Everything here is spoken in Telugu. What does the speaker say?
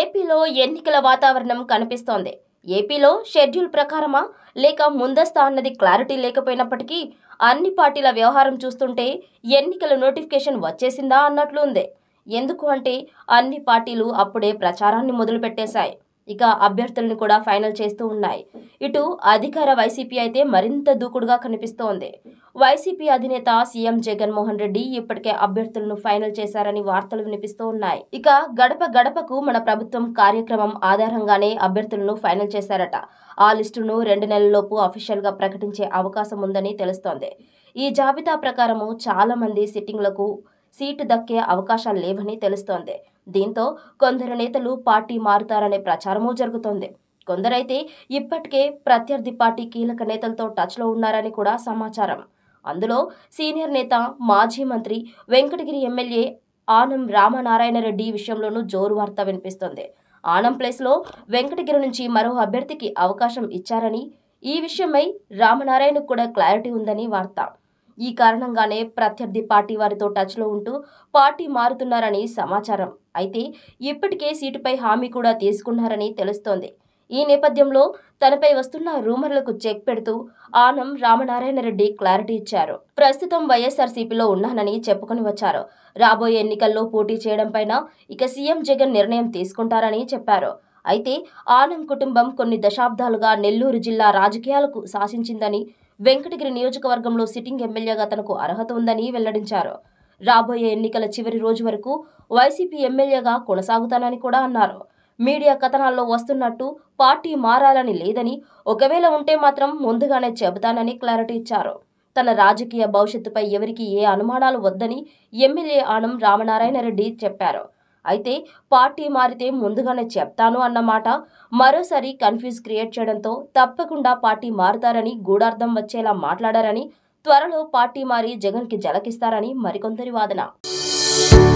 ఏపీలో ఎన్నికల వాతావరణం కనిపిస్తోంది ఏపీలో షెడ్యూల్ ప్రకారమా లేక ముందస్తా అన్నది క్లారిటీ లేకపోయినప్పటికీ అన్ని పార్టీల వ్యవహారం చూస్తుంటే ఎన్నికల నోటిఫికేషన్ వచ్చేసిందా అన్నట్లు ఉంది ఎందుకు అంటే అన్ని పార్టీలు అప్పుడే ప్రచారాన్ని మొదలుపెట్టేశాయి ఇక అభ్యర్థులను కూడా ఫైనల్ చేస్తూ ఉన్నాయి ఇటు అధికార వైసీపీ అయితే మరింత దూకుడుగా కనిపిస్తోంది వైసీపీ అధినేత సీఎం జగన్మోహన్ రెడ్డి ఇప్పటికే అభ్యర్థులను ఫైనల్ చేశారని వార్తలు వినిపిస్తూ ఉన్నాయి ఇక గడప గడపకు మన ప్రభుత్వం కార్యక్రమం ఆధారంగానే అభ్యర్థులను ఫైనల్ చేశారట ఆ లిస్టును రెండు నెలలలోపు అఫీషియల్గా ప్రకటించే అవకాశం ఉందని తెలుస్తోంది ఈ జాబితా ప్రకారము చాలామంది సిట్టింగ్లకు సీటు దక్కే అవకాశాలు లేవని తెలుస్తోంది దీంతో కొందరు నేతలు పార్టీ మారుతారనే ప్రచారమూ జరుగుతోంది కొందరైతే ఇప్పటికే ప్రత్యర్థి పార్టీ కీలక నేతలతో టచ్లో ఉన్నారని కూడా సమాచారం అందులో సీనియర్ నేత మాజీ మంత్రి వెంకటగిరి ఎమ్మెల్యే ఆనం రామనారాయణరెడ్డి విషయంలోనూ జోరు వార్త వినిపిస్తోంది ఆనం ప్లేస్లో వెంకటగిరి నుంచి మరో అభ్యర్థికి అవకాశం ఇచ్చారని ఈ విషయమై రామనారాయణకు కూడా క్లారిటీ ఉందని వార్త ఈ కారణంగానే ప్రత్యర్థి పార్టీ వారితో టచ్లో ఉంటూ పార్టీ మారుతున్నారని సమాచారం అయితే ఇప్పటికే సీటుపై హామీ కూడా తీసుకున్నారని తెలుస్తోంది ఈ నేపథ్యంలో తనపై వస్తున్న రూమర్లకు చెక్ పెడుతూ ఆనం రామనారాయణ రెడ్డి క్లారిటీ ఇచ్చారు ప్రస్తుతం వైఎస్ఆర్సీపీలో ఉన్నానని చెప్పుకుని వచ్చారు రాబోయే ఎన్నికల్లో పోటీ చేయడం పైన ఇక సీఎం జగన్ నిర్ణయం తీసుకుంటారని చెప్పారు అయితే ఆనం కుటుంబం కొన్ని దశాబ్దాలుగా నెల్లూరు జిల్లా రాజకీయాలకు శాసించిందని వెంకటగిరి నియోజకవర్గంలో సిట్టింగ్ ఎమ్మెల్యేగా తనకు అర్హత ఉందని వెల్లడించారు రాబోయే ఎన్నికల చివరి రోజు వరకు వైసీపీ ఎమ్మెల్యేగా కొనసాగుతానని కూడా అన్నారు మీడియా కథనాల్లో వస్తున్నట్టు పార్టీ మారాలని లేదని ఒకవేళ ఉంటే మాత్రం ముందుగానే చెబుతానని క్లారిటీ ఇచ్చారు తన రాజకీయ భవిష్యత్తుపై ఎవరికి ఏ అనుమానాలు వద్దని ఎమ్మెల్యే ఆనం రామనారాయణ రెడ్డి చెప్పారు అయితే పార్టీ మారితే ముందుగానే చెప్తాను అన్నమాట మరోసారి కన్ఫ్యూజ్ క్రియేట్ చేయడంతో తప్పకుండా పార్టీ మారుతారని గూఢార్థం వచ్చేలా మాట్లాడారని త్వరలో పార్టీ మారి జగన్కి జలకిస్తారని మరికొందరి వాదన